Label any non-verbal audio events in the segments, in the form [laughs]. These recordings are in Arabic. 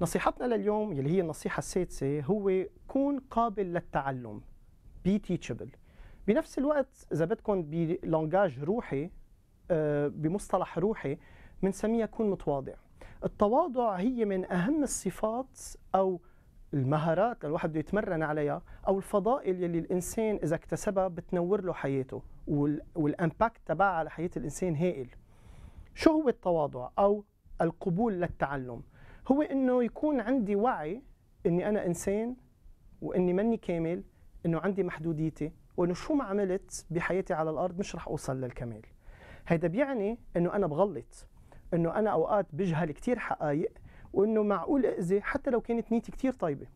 نصيحتنا لليوم يلي هي النصيحة السادسة هو كون قابل للتعلم بي تيتشبل بنفس الوقت إذا بدكم بلونجاج روحي آه، بمصطلح روحي بنسميها كون متواضع التواضع هي من أهم الصفات أو المهارات اللي الواحد بده يتمرن عليها أو الفضائل يلي الإنسان إذا اكتسبها بتنور له حياته والإمباكت تبعها على حياة الإنسان هائل شو هو التواضع أو القبول للتعلم هو انه يكون عندي وعي اني انا انسان واني ماني كامل انه عندي محدوديتي وانه شو ما عملت بحياتي على الارض مش رح اوصل للكمال هيدا بيعني انه انا بغلط انه انا اوقات بجهل كثير حقائق وانه معقول اذي حتى لو كانت نيتي كثير طيبه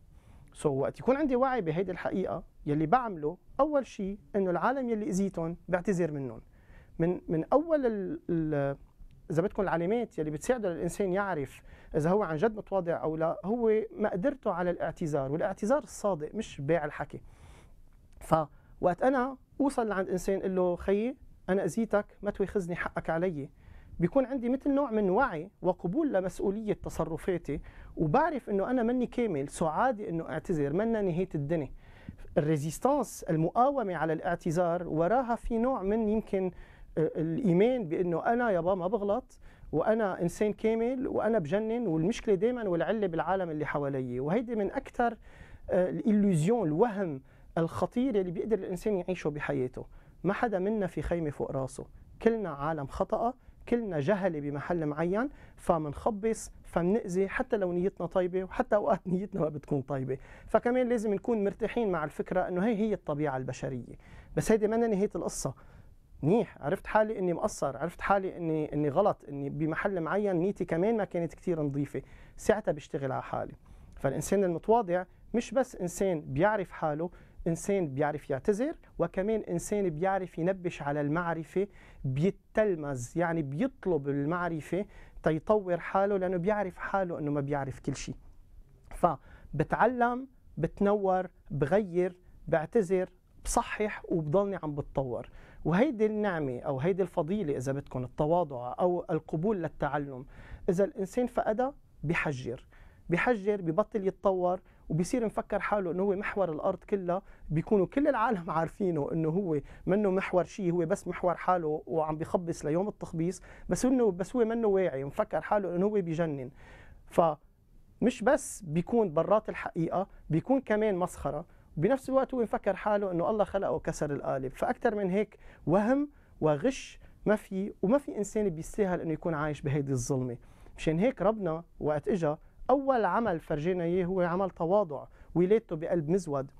سو so, وقت يكون عندي وعي بهيدي الحقيقه يلي بعمله اول شيء انه العالم يلي اذيتهم بعتذر منهم من من اول ال ال اذا بدكم العلامات يلي بتساعده للانسان يعرف اذا هو عن جد متواضع او لا هو مقدرته على الاعتذار والاعتذار الصادق مش بيع الحكي فوقت انا اوصل لعند انسان اقول له خيي انا اذيتك ما تواخذني حقك علي بيكون عندي مثل نوع من وعي وقبول لمسؤوليه تصرفاتي وبعرف انه انا مني كامل سعادي انه اعتذر منا نهايه الدنيا الريزيستانس المقاومه على الاعتذار وراها في نوع من يمكن الايمان بانه انا يابا ما بغلط وانا انسان كامل وانا بجنن والمشكله دائما والعله بالعالم اللي حوالي وهيدي من اكثر آه، الالوزيون الوهم الخطير اللي بيقدر الانسان يعيشه بحياته ما حدا منا في خيمه فوق راسه كلنا عالم خطأ كلنا جهله بمحل معين فمنخبص فمنأذي حتى لو نيتنا طيبه وحتى اوقات نيتنا ما بتكون طيبه فكمان لازم نكون مرتاحين مع الفكره انه هي هي الطبيعه البشريه بس هيدي ما نهايه القصه منيح عرفت حالي اني مقصر عرفت حالي اني اني غلط اني بمحل معين نيتي كمان ما كانت كثير نظيفه ساعتها بشتغل على حالي فالانسان المتواضع مش بس انسان بيعرف حاله انسان بيعرف يعتذر وكمان انسان بيعرف ينبش على المعرفه بيتلمز يعني بيطلب المعرفه تيطور حاله لانه بيعرف حاله انه ما بيعرف كل شيء فبتعلم بتنور بغير بعتذر بصحح وبضلني عم بتطور وهيدي النعمة أو هيدي الفضيلة إذا بدكم التواضع أو القبول للتعلم إذا الإنسان فقدها بحجر بحجر ببطل يتطور وبصير مفكر حاله انه هو محور الارض كلها بيكونوا كل العالم [laughs] عارفينه انه هو منه محور شيء هو بس محور حاله وعم بخبص ليوم التخبيص بس انه بس هو منه واعي مفكر حاله انه هو بجنن ف مش بس بيكون برات الحقيقه بيكون كمان مسخره بنفس الوقت هو مفكر حاله انه الله خلقه وكسر القالب فاكثر من هيك وهم وغش ما في وما في انسان بيستاهل انه يكون عايش بهيدي الظلمه مشان هيك ربنا وقت اجا اول عمل فرجينا اياه هو عمل تواضع ولادته بقلب مزود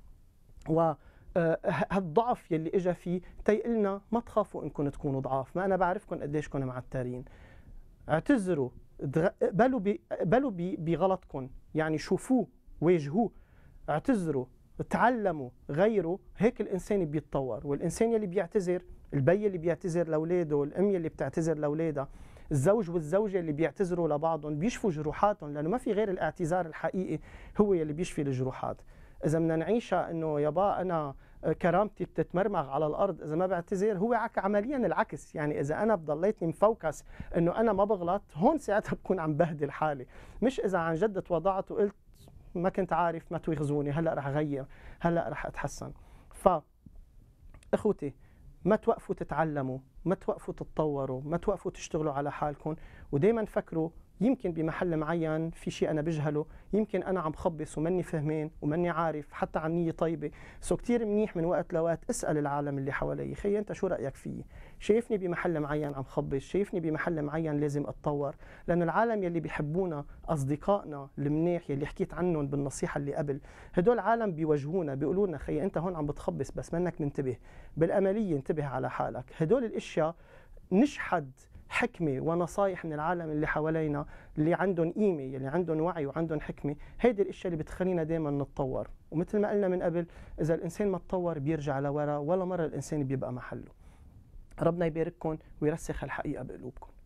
و آه، هالضعف يلي اجى فيه تيقلنا ما تخافوا انكم تكونوا ضعاف ما انا بعرفكم قديشكم معترين اعتذروا بلوا بغلطكم يعني شوفوه واجهوه اعتذروا تعلموا غيروا هيك الانسان بيتطور والانسان اللي بيعتذر البي اللي بيعتذر لاولاده الام اللي بتعتذر لاولادها الزوج والزوجه اللي بيعتذروا لبعضهم بيشفوا جروحاتهم لانه ما في غير الاعتذار الحقيقي هو اللي بيشفي الجروحات اذا بدنا نعيشها انه يابا انا كرامتي بتتمرمغ على الارض اذا ما بعتذر هو عك عمليا العكس يعني اذا انا بضليتني مفوكس انه انا ما بغلط هون ساعتها بكون عم بهدل حالي مش اذا عن جد تواضعت وقلت ما كنت عارف ما تويغزوني هلا رح اغير هلا رح اتحسن ف اخوتي ما توقفوا تتعلموا ما توقفوا تتطوروا ما توقفوا تشتغلوا على حالكم ودائما فكروا يمكن بمحل معين في شيء انا بجهله يمكن انا عم خبص وماني فهمان وماني عارف حتى عن نيه طيبه سو كثير منيح من وقت لوقت اسال العالم اللي حوالي خي انت شو رايك فيي شايفني بمحل معين عم خبص شايفني بمحل معين لازم اتطور لانه العالم يلي بيحبونا اصدقائنا المناح يلي حكيت عنهم بالنصيحه اللي قبل هدول عالم بيوجهونا بيقولوا لنا خي انت هون عم بتخبص بس منك منتبه بالامليه انتبه على حالك هدول الاشياء نشحد حكمه ونصائح من العالم اللي حوالينا اللي عندهم قيمه اللي عندهم وعي وعندهم حكمه هيدي الاشياء اللي بتخلينا دائما نتطور ومثل ما قلنا من قبل اذا الانسان ما تطور بيرجع لورا ولا مره الانسان بيبقى محله ربنا يبارككم ويرسخ الحقيقه بقلوبكم